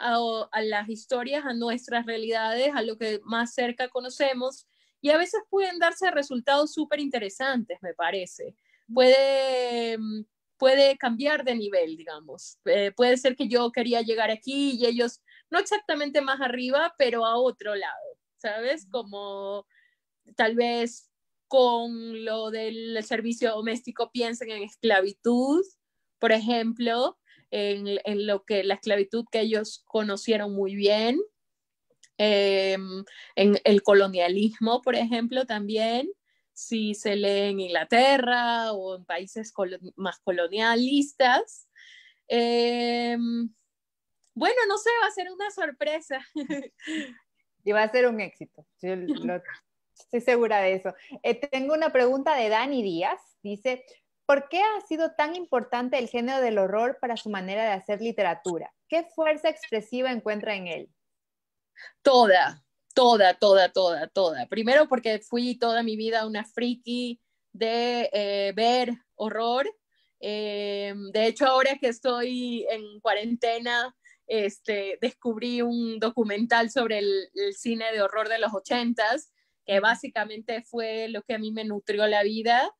a, las historias, a nuestras realidades, a lo que más cerca conocemos, y a veces pueden darse resultados súper interesantes, me parece. Puede, mm, puede cambiar de nivel, digamos. Eh, puede ser que yo quería llegar aquí y ellos, no exactamente más arriba, pero a otro lado, ¿sabes? Como tal vez con lo del servicio doméstico piensen en esclavitud, por ejemplo, en, lo que la esclavitud que ellos conocieron muy bien, eh, en el colonialismo, por ejemplo, también, si se lee en Inglaterra o en países más colonialistas. Eh, bueno, no sé, va a ser una sorpresa. Y va a ser un éxito. estoy segura de eso. Eh, tengo una pregunta de Dani Díaz. Dice, ¿Por qué ha sido tan importante el género del horror para su manera de hacer literatura? ¿Qué fuerza expresiva encuentra en él? Toda, toda, toda, toda, toda. Primero porque fui toda mi vida una friki de eh, ver horror. Eh, de hecho, ahora que estoy en cuarentena, este, descubrí un documental sobre el, el cine de horror de los ochentas, que básicamente fue lo que a mí me nutrió la vida.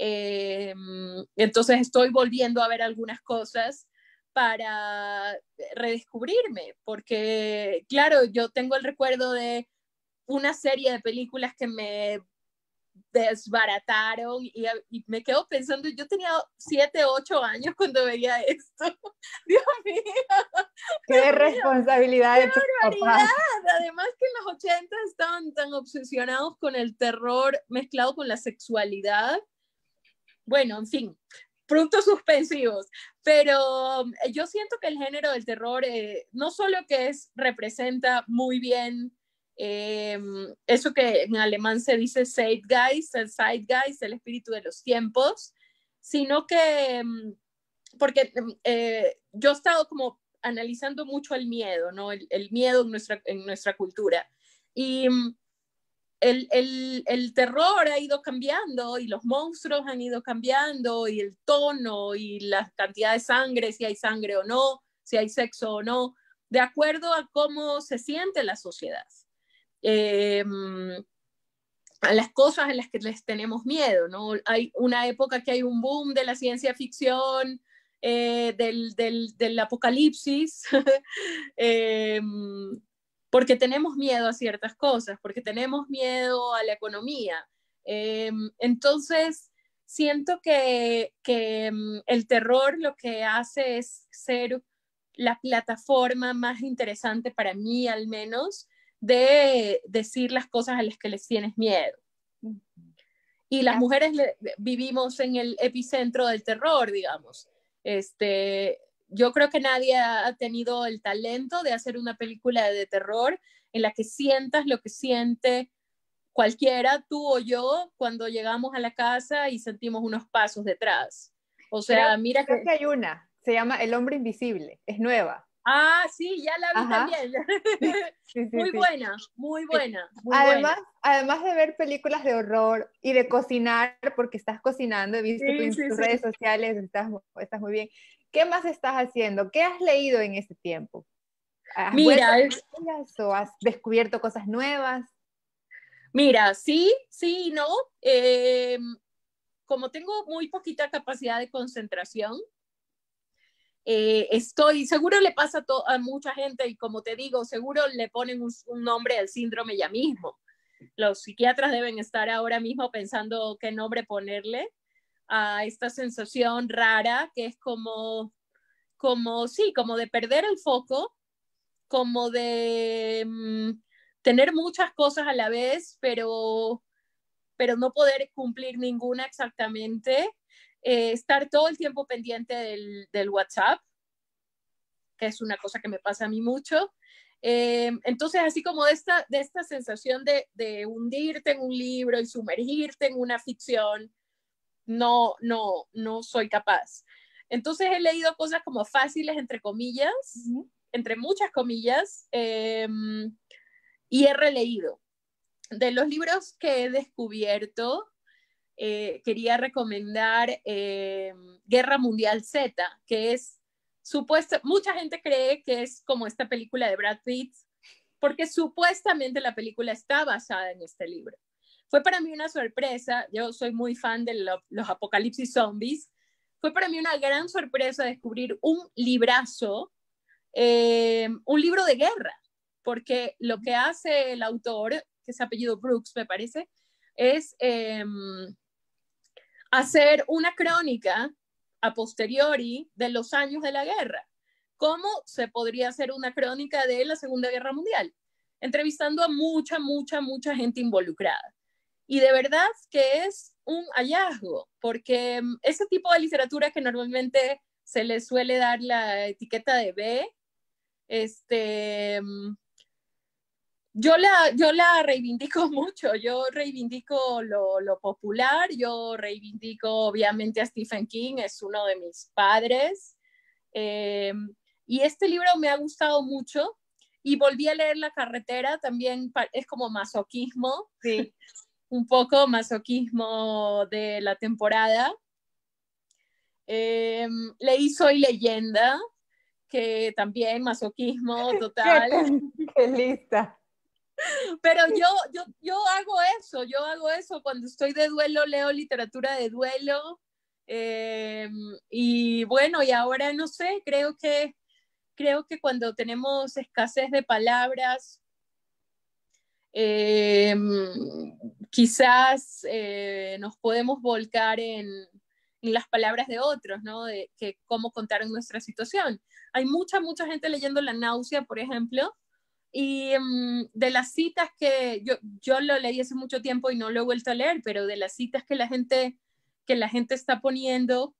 Eh, mm, entonces estoy volviendo a ver algunas cosas para redescubrirme, porque claro, yo tengo el recuerdo de una serie de películas que me desbarataron y, me quedo pensando, yo tenía 7, 8 años cuando veía esto. Dios mío. Qué responsabilidad de papás. Además que en los 80 estaban tan obsesionados con el terror mezclado con la sexualidad bueno, en fin, puntos suspensivos, pero um, yo siento que el género del terror eh, no solo que es, representa muy bien em, eso que en alemán se dice Zeitgeist, el Zeitgeist, el espíritu de los tiempos, sino que, em, porque em, eh, yo he estado como analizando mucho el miedo, ¿no? El, miedo en nuestra, en nuestra cultura. Y el, el, el, terror ha ido cambiando y los monstruos han ido cambiando y el tono y la cantidad de sangre, si hay sangre o no, si hay sexo o no, de acuerdo a cómo se siente la sociedad, eh, a las cosas en las que les tenemos miedo. ¿no? Hay una época que hay un boom de la ciencia ficción, eh, del, del, del, apocalipsis, eh, porque tenemos miedo a ciertas cosas, porque tenemos miedo a la economía. Em, entonces, siento que, em, el terror lo que hace es ser la plataforma más interesante para mí, al menos, de decir las cosas a las que les tienes miedo. Y las mujeres vivimos en el epicentro del terror, digamos. Este, yo creo que nadie ha tenido el talento de hacer una película de terror en la que sientas lo que siente cualquiera, tú o yo, cuando llegamos a la casa y sentimos unos pasos detrás. O sea, mira creo que... hay una, se llama El hombre invisible, es nueva. Ah, sí, ya la vi también. muy buena, muy eh, buena. además, además de ver películas de horror y de cocinar, porque estás cocinando, he visto en tus redes sociales, estás, estás muy bien. ¿Qué más estás haciendo? ¿Qué has leído en este tiempo? ¿Has Mira, descubierto cosas nuevas? Mira, sí, sí, no. Em, como tengo muy poquita capacidad de concentración, eh, estoy, seguro le pasa a, mucha gente y como te digo, seguro le ponen un, nombre al síndrome ya mismo. Los psiquiatras deben estar ahora mismo pensando qué nombre ponerle, a esta sensación rara que es como, como, sí, como de perder el foco, como de mm, tener muchas cosas a la vez, pero, pero no poder cumplir ninguna exactamente, eh, estar todo el tiempo pendiente del, WhatsApp, que es una cosa que me pasa a mí mucho. Eh, entonces, así como esta, de esta sensación de hundirte en un libro y sumergirte en una ficción, no, no, no soy capaz. Entonces he leído cosas como fáciles, entre comillas, entre muchas comillas, em, y he releído. De los libros que he descubierto, eh, quería recomendar eh, Guerra Mundial Z, que es supuesta, mucha gente cree que es como esta película de Brad Pitt, porque supuestamente la película está basada en este libro. Fue para mí una sorpresa, yo soy muy fan de los apocalipsis zombies, fue para mí una gran sorpresa descubrir un librazo, eh, un libro de guerra, porque lo que hace el autor, que se apellido Brooks, me parece, es eh, hacer una crónica a posteriori de los años de la guerra. ¿Cómo se podría hacer una crónica de la Segunda Guerra Mundial? Entrevistando a mucha, mucha, mucha gente involucrada. Y de verdad que es un hallazgo, porque mm, ese tipo de literatura que normalmente se le suele dar la etiqueta de B, este, mm, yo la, yo la reivindico mucho, yo reivindico lo, lo, popular, yo reivindico obviamente a Stephen King, es uno de mis padres. Eh, y este libro me ha gustado mucho y volví a leer La carretera, también es como masoquismo. Sí. un poco masoquismo de la temporada. Eh, leí Soy Leyenda, que también masoquismo total. qué, lista. Pero yo, yo, hago eso, yo hago eso. Cuando estoy de duelo, leo literatura de duelo. Eh, y bueno, y ahora no sé, creo que, creo que cuando tenemos escasez de palabras, eh, quizás eh, nos podemos volcar en, las palabras de otros, ¿no? De que cómo contaron nuestra situación. Hay mucha, mucha gente leyendo La náusea, por ejemplo, y mm, de las citas que yo, lo leí hace mucho tiempo y no lo he vuelto a leer, pero de las citas que la gente, que la gente está poniendo,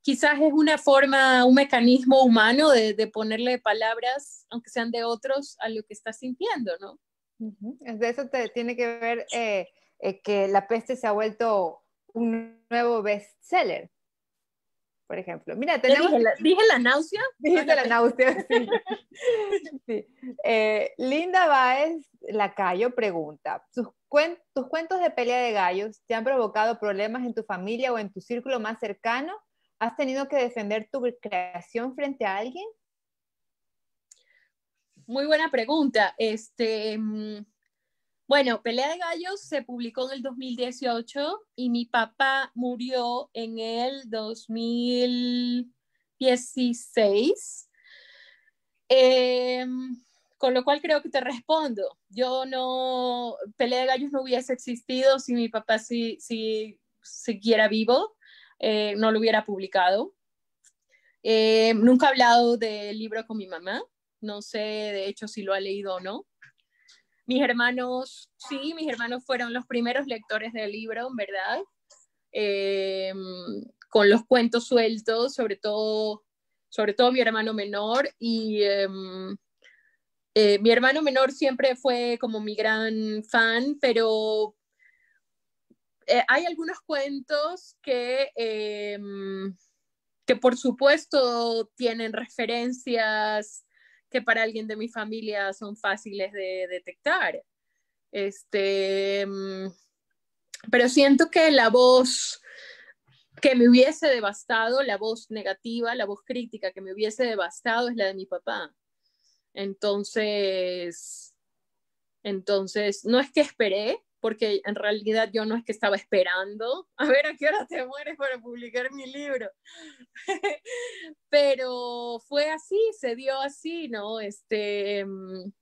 quizás es una forma, un mecanismo humano de, ponerle palabras, aunque sean de otros, a lo que está sintiendo, ¿no? Uh De eso te tiene que ver eh, eh, que La peste se ha vuelto un nuevo bestseller, por ejemplo. Mira, tenemos... Dije la, náusea? Dije la náusea, sí. Eh, Linda Baez Lacayo pregunta, ¿tus cuentos de pelea de gallos te han provocado problemas en tu familia o en tu círculo más cercano? ¿Has tenido que defender tu creación frente a alguien? Muy buena pregunta. Este, mm, bueno, Pelea de Gallos se publicó en el 2018 y mi papá murió en el 2016. Em, con lo cual creo que te respondo. Yo no, Pelea de Gallos no hubiese existido si mi papá si, si siguiera vivo, eh, no lo hubiera publicado. Em, nunca he hablado del libro con mi mamá, no sé, de hecho, si lo ha leído o no. Mis hermanos, sí, mis hermanos fueron los primeros lectores del libro, verdad. Em, con los cuentos sueltos, sobre todo, sobre todo mi hermano menor. Y em, eh, mi hermano menor siempre fue como mi gran fan, pero eh, hay algunos cuentos que, em, que por supuesto tienen referencias que para alguien de mi familia son fáciles de detectar. Este, mm, pero siento que la voz que me hubiese devastado, la voz negativa, la voz crítica que me hubiese devastado es la de mi papá. Entonces, entonces, no es que esperé, porque en realidad yo no es que estaba esperando a ver a qué hora te mueres para publicar mi libro. Pero fue así, se dio así, ¿no? Este. Mm,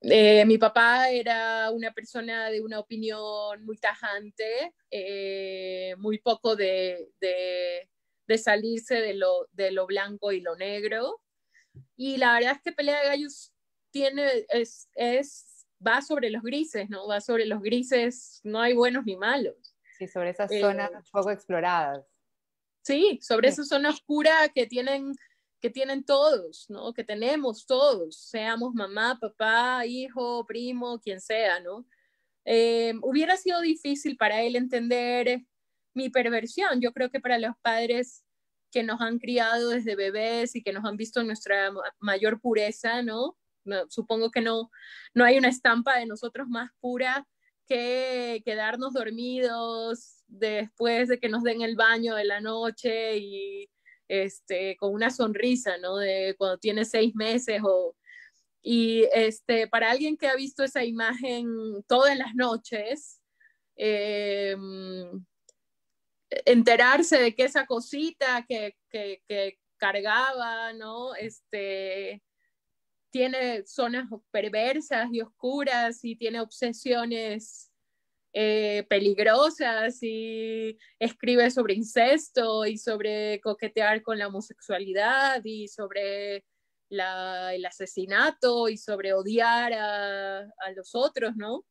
eh, mi papá era una persona de una opinión muy tajante, eh, muy poco de, de, salirse de lo, de lo, blanco y lo negro. Y la verdad es que Pelea de Gallos tiene, es va sobre los grises, ¿no? Va sobre los grises, no hay buenos ni malos. Sí, sobre esas eh, zonas poco exploradas. Sí, sobre esa zona oscura que tienen, que tienen todos, ¿no? Que tenemos todos, seamos mamá, papá, hijo, primo, quien sea, ¿no? Eh, hubiera sido difícil para él entender mi perversión. Yo creo que para los padres que nos han criado desde bebés y que nos han visto en nuestra mayor pureza, ¿no? supongo que no, no hay una estampa de nosotros más pura que quedarnos dormidos después de que nos den el baño de la noche y este, con una sonrisa, ¿no? De cuando tiene seis meses o... Y este, para alguien que ha visto esa imagen todas las noches, em, enterarse de que esa cosita que cargaba, ¿no? Este, tiene zonas perversas y oscuras y tiene obsesiones eh, peligrosas y escribe sobre incesto y sobre coquetear con la homosexualidad y sobre el asesinato y sobre odiar a, los otros, ¿no?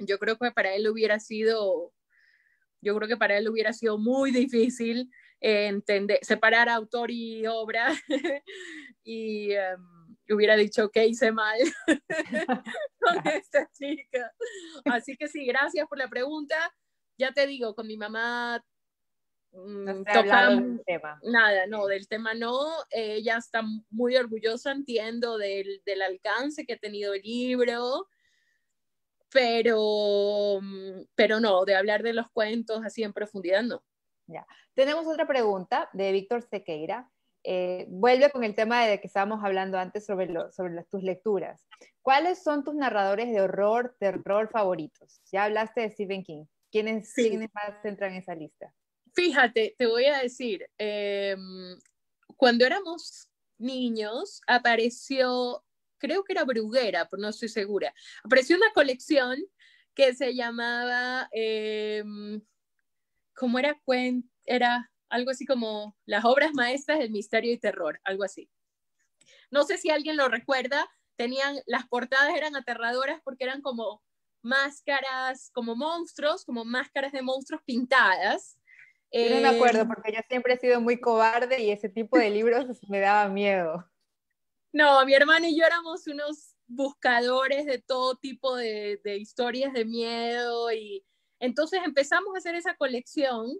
Yo creo que para él hubiera sido, yo creo que para él hubiera sido muy difícil eh, entender, separar autor y obra y em, hubiera dicho, que hice mal con esta chica. Así que sí, gracias por la pregunta. Ya te digo, con mi mamá mm, no tema. nada, no, del tema no. Ella está muy orgullosa, entiendo, del, alcance que ha tenido el libro. Pero, mm, pero no, de hablar de los cuentos así en profundidad, no. Ya. Tenemos otra pregunta de Víctor Sequeira. Eh, vuelve con el tema de que estábamos hablando antes sobre, tus lecturas. ¿Cuáles son tus narradores de horror, terror favoritos? Ya hablaste de Stephen King. ¿Quiénes, más entran en esa lista? Fíjate, te voy a decir, em, cuando éramos niños apareció, creo que era Bruguera, pero no estoy segura, apareció una colección que se llamaba, em, ¿cómo era? Era algo así como las obras maestras del misterio y terror, algo así. No sé si alguien lo recuerda, tenían, las portadas eran aterradoras porque eran como máscaras, como monstruos, como máscaras de monstruos pintadas. no me eh, acuerdo porque yo siempre he sido muy cobarde y ese tipo de libros me daba miedo. No, mi hermano y yo éramos unos buscadores de todo tipo de historias de miedo y entonces empezamos a hacer esa colección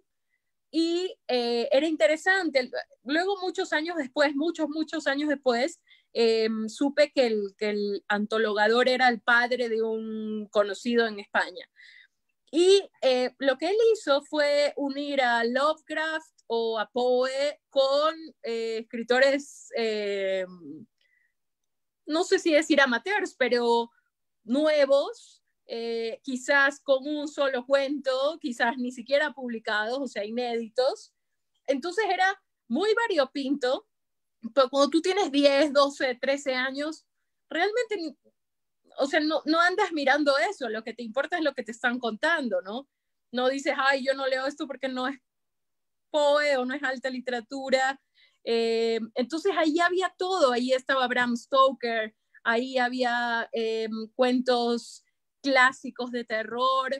y eh, era interesante. Luego, muchos años después, muchos, muchos años después, eh, supe que el, antologador era el padre de un conocido en España. Y eh, lo que él hizo fue unir a Lovecraft o a Poe con escritores, no sé si decir amateurs, pero nuevos, eh, quizás con un solo cuento, quizás ni siquiera publicados, o sea, inéditos. Entonces era muy variopinto, pero cuando tú tienes 10, 12, 13 años, realmente, o sea, no, andas mirando eso, lo que te importa es lo que te están contando, ¿no? No dices, ay, yo no leo esto porque no es poe o no es alta literatura. Eh, entonces ahí había todo, ahí estaba Bram Stoker, ahí había em, cuentos clásicos de terror,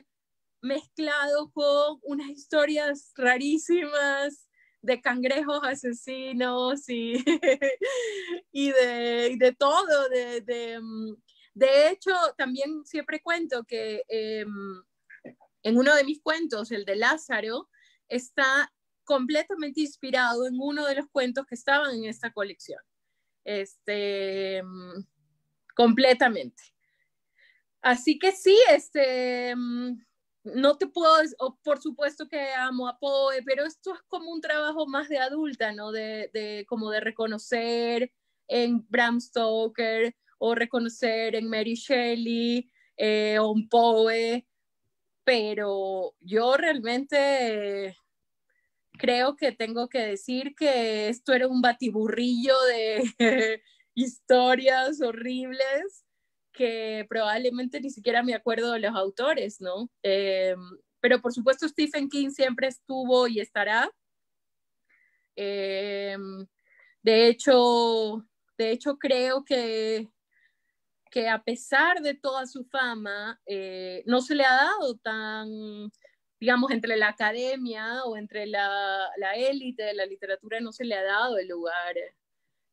mezclado con unas historias rarísimas de cangrejos asesinos y, de, todo. De, mm, de, hecho, también siempre cuento que em, en uno de mis cuentos, el de Lázaro, está completamente inspirado en uno de los cuentos que estaban en esta colección. Este, mm, completamente. Así que sí, este, mm, no te puedo, por supuesto que amo a Poe, pero esto es como un trabajo más de adulta, ¿no? De, como de reconocer en Bram Stoker o reconocer en Mary Shelley eh, o en Poe, pero yo realmente creo que tengo que decir que esto era un batiburrillo de historias horribles que probablemente ni siquiera me acuerdo de los autores, ¿no? Eh, pero por supuesto Stephen King siempre estuvo y estará. Eh, de hecho, de hecho creo que, que a pesar de toda su fama, eh, no se le ha dado tan, digamos, entre la academia o entre la, la élite de la literatura, no se le ha dado el lugar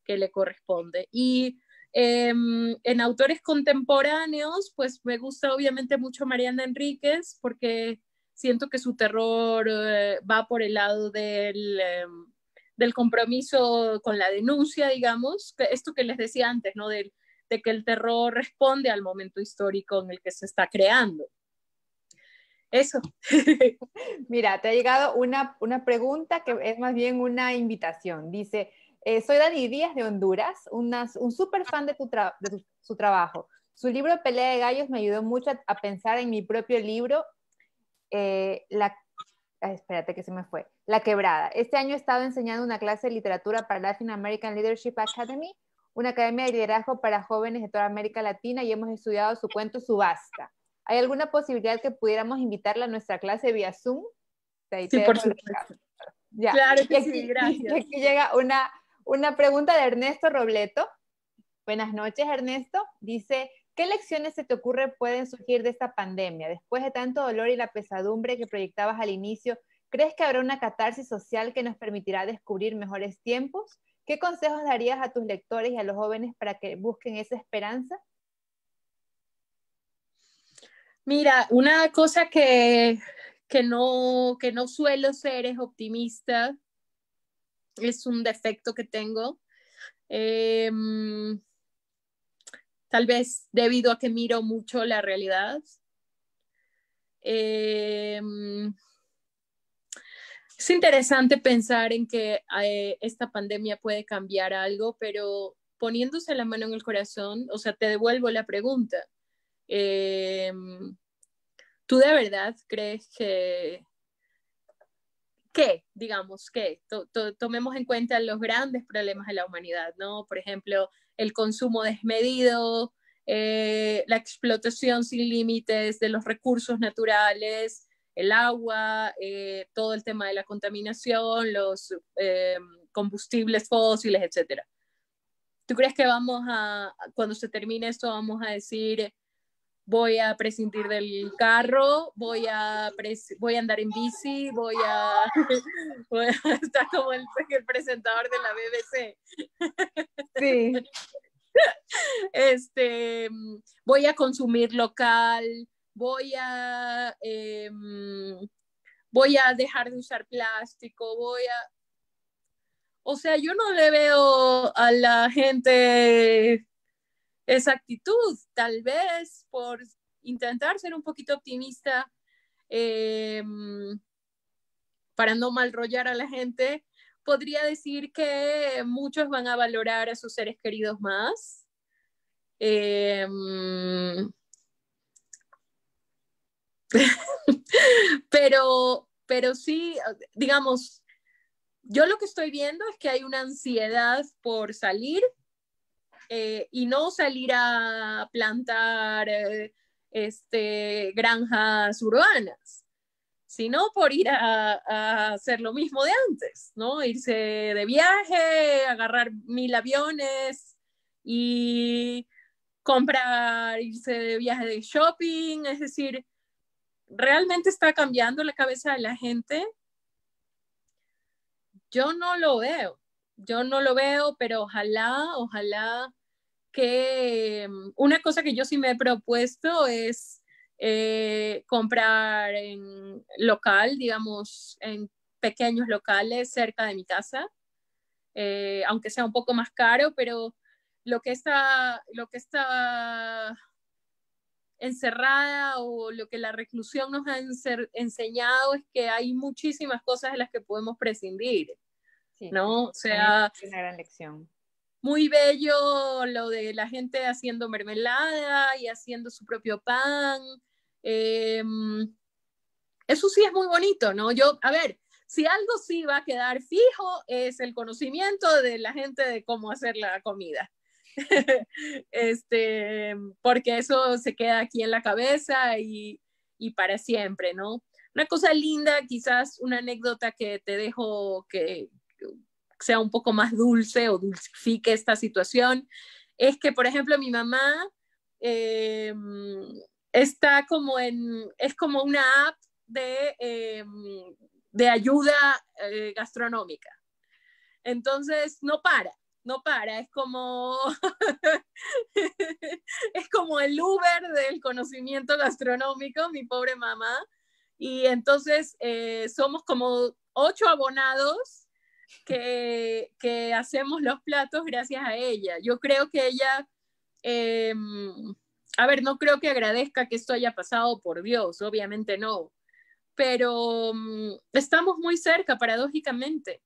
que le corresponde. Y Em, en autores contemporáneos, pues me gusta obviamente mucho Mariana Enríquez porque siento que su terror eh, va por el lado del, em, del, compromiso con la denuncia, digamos, esto que les decía antes, ¿no? De, de que el terror responde al momento histórico en el que se está creando. Eso. Mira, te ha llegado una, una pregunta que es más bien una invitación. Dice, eh, soy Dani Díaz de Honduras, un súper fan de, su trabajo. Su libro Pelea de Gallos me ayudó mucho a, pensar en mi propio libro, eh, la, espérate que se me fue, La Quebrada. Este año he estado enseñando una clase de literatura para Latin American Leadership Academy, una academia de liderazgo para jóvenes de toda América Latina y hemos estudiado su cuento Subasta. ¿Hay alguna posibilidad que pudiéramos invitarla a nuestra clase vía Zoom? sí, por supuesto. Ya. Claro que sí, gracias. aquí llega una una pregunta de Ernesto Robleto. Buenas noches, Ernesto. Dice, ¿qué lecciones se te ocurre pueden surgir de esta pandemia? Después de tanto dolor y la pesadumbre que proyectabas al inicio, ¿crees que habrá una catarsis social que nos permitirá descubrir mejores tiempos? ¿Qué consejos darías a tus lectores y a los jóvenes para que busquen esa esperanza? Mira, una cosa que, no, que no suelo ser es optimista es un defecto que tengo. Em, tal vez debido a que miro mucho la realidad. Em, es interesante pensar en que eh, esta pandemia puede cambiar algo, pero poniéndose la mano en el corazón, o sea, te devuelvo la pregunta. Em, ¿Tú de verdad crees que que, digamos que, tomemos en cuenta los grandes problemas de la humanidad, ¿no? Por ejemplo, el consumo desmedido, eh, la explotación sin límites de los recursos naturales, el agua, eh, todo el tema de la contaminación, los eh, combustibles fósiles, etc. ¿Tú crees que vamos a, cuando se termine esto, vamos a decir, voy a prescindir del carro, voy a, voy a andar en bici, voy a, estar como el, presentador de la BBC. Sí. Este, mm, voy a consumir local, voy a, em, voy a dejar de usar plástico, voy a... O sea, yo no le veo a la gente esa actitud, tal vez por intentar ser un poquito optimista em, para no malrollar a la gente, podría decir que muchos van a valorar a sus seres queridos más. Em, pero, pero sí, digamos, yo lo que estoy viendo es que hay una ansiedad por salir, eh, y no salir a plantar eh, este, granjas urbanas, sino por ir a, hacer lo mismo de antes, ¿no? Irse de viaje, agarrar mil aviones y comprar, irse de viaje de shopping, es decir, realmente está cambiando la cabeza de la gente. Yo no lo veo, yo no lo veo, pero ojalá, ojalá que mm, una cosa que yo sí me he propuesto es eh, comprar en local, digamos, en pequeños locales cerca de mi casa, eh, aunque sea un poco más caro, pero lo que está, lo que está encerrada o lo que la reclusión nos ha enseñado es que hay muchísimas cosas de las que podemos prescindir, ¿no? sea, es una gran lección muy bello lo de la gente haciendo mermelada y haciendo su propio pan. Em, eso sí es muy bonito, ¿no? Yo, a ver, si algo sí va a quedar fijo es el conocimiento de la gente de cómo hacer la comida. este, porque eso se queda aquí en la cabeza y, y, para siempre, ¿no? Una cosa linda, quizás una anécdota que te dejo que, sea un poco más dulce o dulcifique esta situación, es que, por ejemplo, mi mamá eh, está como en, es como una app de, eh, ayuda eh, gastronómica. Entonces, no para, no para, es como, es como el Uber del conocimiento gastronómico, mi pobre mamá. Y entonces somos como ocho abonados que, hacemos los platos gracias a ella. Yo creo que ella, eh, a ver, no creo que agradezca que esto haya pasado por Dios, obviamente no, pero mm, estamos muy cerca, paradójicamente.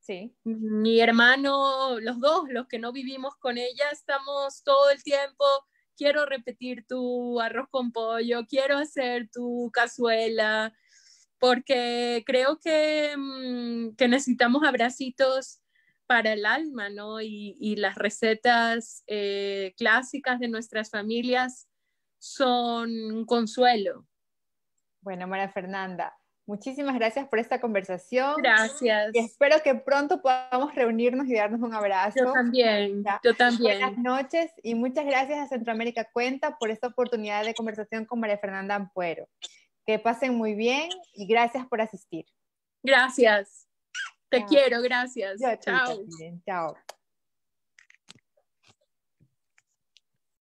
Sí. Mi hermano, los dos, los que no vivimos con ella, estamos todo el tiempo, quiero repetir tu arroz con pollo, quiero hacer tu cazuela, porque creo mm, que, necesitamos abracitos para el alma, ¿no? Y, las recetas eh, clásicas de nuestras familias son un consuelo. Bueno, María Fernanda, muchísimas gracias por esta conversación. Gracias. Y espero que pronto podamos reunirnos y darnos un abrazo. Yo también, yo también. Buenas noches y muchas gracias a Centroamérica Cuenta por esta oportunidad de conversación con María Fernanda Ampuero. Que pasen muy bien y gracias por asistir. Gracias. Te quiero, gracias. Chao. Chao.